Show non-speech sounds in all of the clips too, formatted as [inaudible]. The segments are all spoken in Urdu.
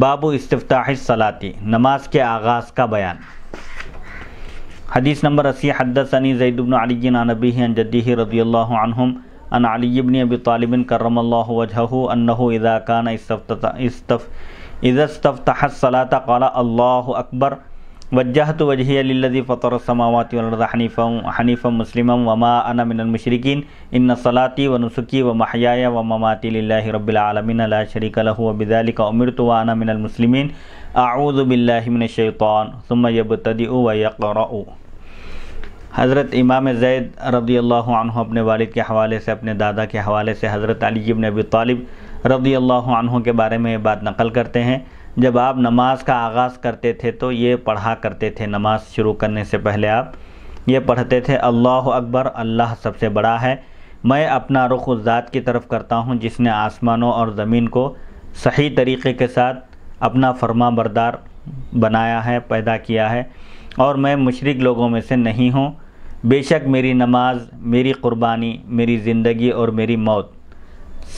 باب استفتاح صلاطی نماز کے آغاز کا بیان حدیث نمبر اسی حدثنی زید بن علی نبی جدیہ رضی اللہ عنہم ان علی بن ابی طالب کرم اللہ وجہہ وجہ النح و استفتح نہزفط قال اللہ اکبر تو وجہ فطر السماوات الصماوۃ حنیف حنیف المسلم وََ مماََ المشرقین انََََََََََََََََََََصلاطی و نسوخی و محیا و مماتعالمن الََََََََََریکلََََََََََََََََََََََََََََََ بالر توانسلم آعودی اوقرَََ حضرت امام زید رضی اللہ عنہ اپنے والد کے حوالے سے اپنے دادا کے حوالے سے حضرت علی ابن ابی طالب رضی اللہ عنہ کے بارے میں بات نقل کرتے ہیں جب آپ نماز کا آغاز کرتے تھے تو یہ پڑھا کرتے تھے نماز شروع کرنے سے پہلے آپ یہ پڑھتے تھے اللہ اکبر اللہ سب سے بڑا ہے میں اپنا رخ ذات کی طرف کرتا ہوں جس نے آسمانوں اور زمین کو صحیح طریقے کے ساتھ اپنا فرما بردار بنایا ہے پیدا کیا ہے اور میں مشرق لوگوں میں سے نہیں ہوں بے شک میری نماز میری قربانی میری زندگی اور میری موت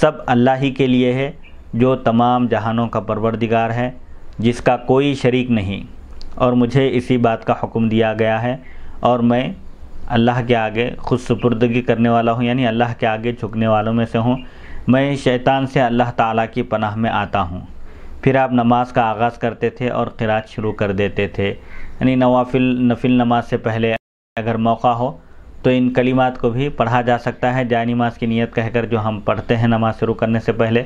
سب اللہ ہی کے لیے ہے جو تمام جہانوں کا پروردگار ہے جس کا کوئی شریک نہیں اور مجھے اسی بات کا حکم دیا گیا ہے اور میں اللہ کے آگے خود سپردگی کرنے والا ہوں یعنی اللہ کے آگے جھکنے والوں میں سے ہوں میں شیطان سے اللہ تعالیٰ کی پناہ میں آتا ہوں پھر آپ نماز کا آغاز کرتے تھے اور قرآن شروع کر دیتے تھے یعنی نوافل نفل نماز سے پہلے اگر موقع ہو تو ان کلمات کو بھی پڑھا جا سکتا ہے جائے نماز کی نیت کہہ کر جو ہم پڑھتے ہیں نماز شروع کرنے سے پہلے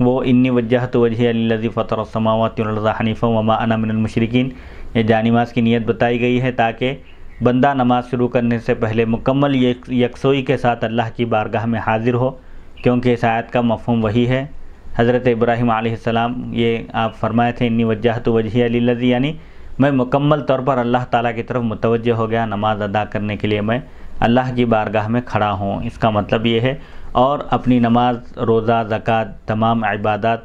وہ انی وجہت وجہ فطر والارض لذیذ حنیف انا من المشرکین یہ جانماز کی نیت بتائی گئی ہے تاکہ بندہ نماز شروع کرنے سے پہلے مکمل یکسوئی کے ساتھ اللہ کی بارگاہ میں حاضر ہو کیونکہ اس آیت کا مفہوم وہی ہے حضرت ابراہیم علیہ السلام یہ آپ فرمائے تھے انی وجہت وجہ علیہ یعنی میں مکمل طور پر اللہ تعالیٰ کی طرف متوجہ ہو گیا نماز ادا کرنے کے لیے میں اللہ کی بارگاہ میں کھڑا ہوں اس کا مطلب یہ ہے اور اپنی نماز روزہ زکوٰۃ تمام عبادات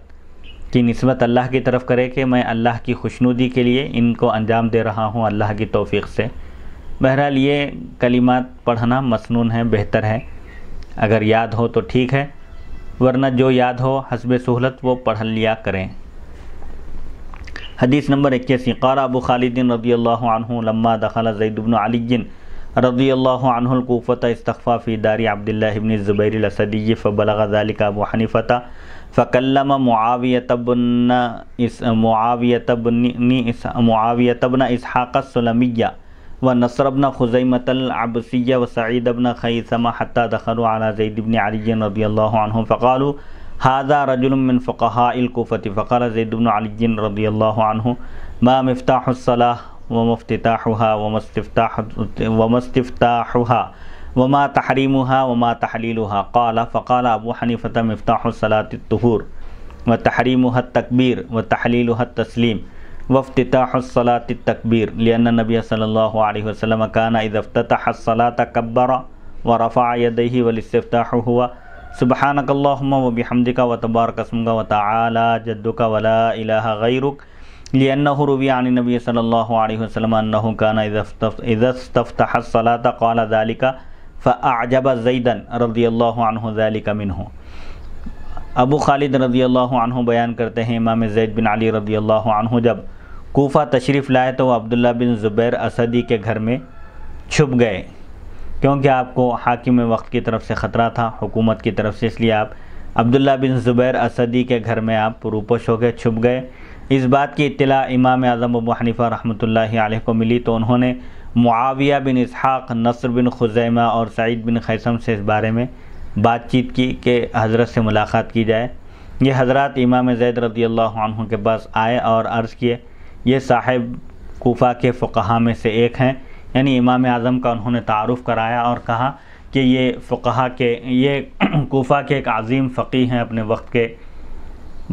کی نسبت اللہ کی طرف کرے کہ میں اللہ کی خوشنودی کے لیے ان کو انجام دے رہا ہوں اللہ کی توفیق سے بہرحال یہ کلمات پڑھنا مصنون ہے بہتر ہے اگر یاد ہو تو ٹھیک ہے ورنہ جو یاد ہو حسب سہولت وہ پڑھ لیا کریں حدیث نمبر اکیسی قارہ ابو خالدین رضی اللہ عنہ لما زید بن علی جن رضي الله عنه الكوفة استخفى في دار عبد الله بن الزبير الأسدي فبلغ ذلك أبو حنيفة فكلم معاوية بن معاوية بن معاوية بن إسحاق السلمية ونصر بن خزيمة العبسية وسعيد بن خيثمة حتى دخلوا على زيد بن علي رضي الله عنهم فقالوا هذا رجل من فقهاء الكوفة فقال زيد بن علي رضي الله عنه ما مفتاح الصلاة وما افتتاحها وما استفتاح وما استفتاحها وما تحريمها وما تحليلها قال فقال أبو حنيفة مفتاح الصلاة الطهور وتحريمها التكبير وتحليلها التسليم وافتتاح الصلاة التكبير لأن النبي صلى الله عليه وسلم كان إذا افتتح الصلاة كبر ورفع يديه والاستفتاح هو سبحانك اللهم وبحمدك وتبارك اسمك وتعالى جدك ولا إله غيرك لأنه روي عن النبي صلى الله عليه وسلم أنه كان إذا استفتح الصلاة قال ذلك فأعجب زيدا رضي الله عنه ذلك منه ابو خالد رضی اللہ عنہ بیان کرتے ہیں امام زید بن علی رضی اللہ عنہ جب کوفہ تشریف لائے تو عبداللہ بن زبیر اسدی کے گھر میں چھپ گئے کیونکہ آپ کو حاکم وقت کی طرف سے خطرہ تھا حکومت کی طرف سے اس لیے آپ عبداللہ بن زبیر اسدی کے گھر میں آپ روپوش ہو کے چھپ گئے اس بات کی اطلاع امام اعظم ابو حنیفہ رحمۃ اللہ علیہ کو ملی تو انہوں نے معاویہ بن اسحاق نصر بن خزیمہ اور سعید بن خیسم سے اس بارے میں بات چیت کی کہ حضرت سے ملاقات کی جائے یہ حضرات امام زید رضی اللہ عنہ کے پاس آئے اور عرض کیے یہ صاحب کوفہ کے فقہ میں سے ایک ہیں یعنی امام اعظم کا انہوں نے تعارف کرایا اور کہا کہ یہ فقہ کے یہ [clears throat] کوفہ کے ایک عظیم فقی ہیں اپنے وقت کے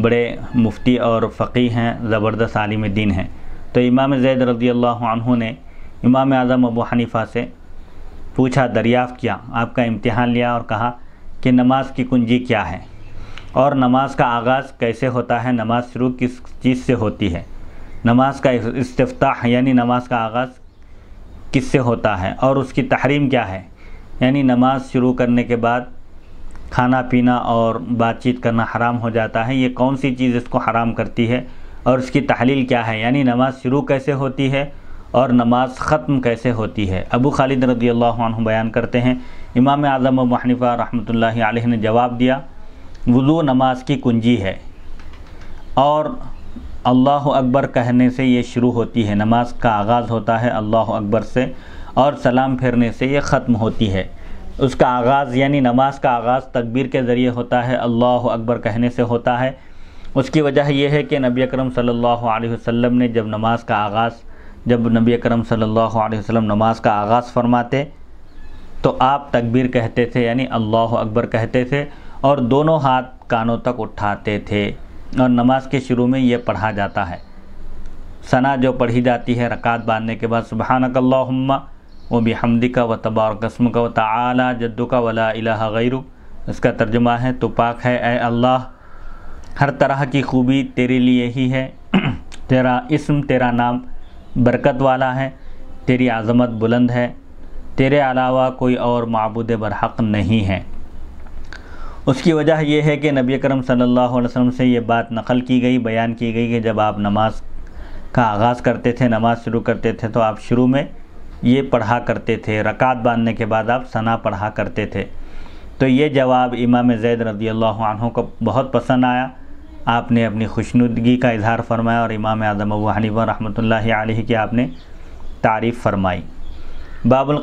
بڑے مفتی اور فقی ہیں زبردست عالم دین ہیں تو امام زید رضی اللہ عنہ نے امام اعظم ابو حنیفہ سے پوچھا دریافت کیا آپ کا امتحان لیا اور کہا کہ نماز کی کنجی کیا ہے اور نماز کا آغاز کیسے ہوتا ہے نماز شروع کس چیز سے ہوتی ہے نماز کا استفتاح یعنی نماز کا آغاز کس سے ہوتا ہے اور اس کی تحریم کیا ہے یعنی نماز شروع کرنے کے بعد کھانا پینا اور بات چیت کرنا حرام ہو جاتا ہے یہ کون سی چیز اس کو حرام کرتی ہے اور اس کی تحلیل کیا ہے یعنی نماز شروع کیسے ہوتی ہے اور نماز ختم کیسے ہوتی ہے ابو خالد رضی اللہ عنہ بیان کرتے ہیں امام اعظم و محنفہ رحمۃ اللہ علیہ نے جواب دیا وضو نماز کی کنجی ہے اور اللہ اکبر کہنے سے یہ شروع ہوتی ہے نماز کا آغاز ہوتا ہے اللہ اکبر سے اور سلام پھرنے سے یہ ختم ہوتی ہے اس کا آغاز یعنی نماز کا آغاز تکبیر کے ذریعے ہوتا ہے اللہ اکبر کہنے سے ہوتا ہے اس کی وجہ یہ ہے کہ نبی اکرم صلی اللہ علیہ وسلم نے جب نماز کا آغاز جب نبی اکرم صلی اللہ علیہ وسلم نماز کا آغاز فرماتے تو آپ تکبیر کہتے تھے یعنی اللہ اکبر کہتے تھے اور دونوں ہاتھ کانوں تک اٹھاتے تھے اور نماز کے شروع میں یہ پڑھا جاتا ہے ثنا جو پڑھی جاتی ہے رکعت باندھنے کے بعد سبحانک اللہم و بھی کا و طباء اور قسم کا تعلیٰ جدو کا ولا الہ غیرو اس کا ترجمہ ہے تو پاک ہے اے اللہ ہر طرح کی خوبی تیرے لیے ہی ہے [clears throat] تیرا اسم تیرا نام برکت والا ہے تیری عظمت بلند ہے تیرے علاوہ کوئی اور معبود برحق نہیں ہے اس کی وجہ یہ ہے کہ نبی کرم صلی اللہ علیہ وسلم سے یہ بات نقل کی گئی بیان کی گئی کہ جب آپ نماز کا آغاز کرتے تھے نماز شروع کرتے تھے تو آپ شروع میں یہ پڑھا کرتے تھے رکعت باندھنے کے بعد آپ ثنا پڑھا کرتے تھے تو یہ جواب امام زید رضی اللہ عنہ کو بہت پسند آیا آپ نے اپنی خوشنودگی کا اظہار فرمایا اور امام اعظم رحمۃ اللہ علیہ کی آپ نے تعریف فرمائی باب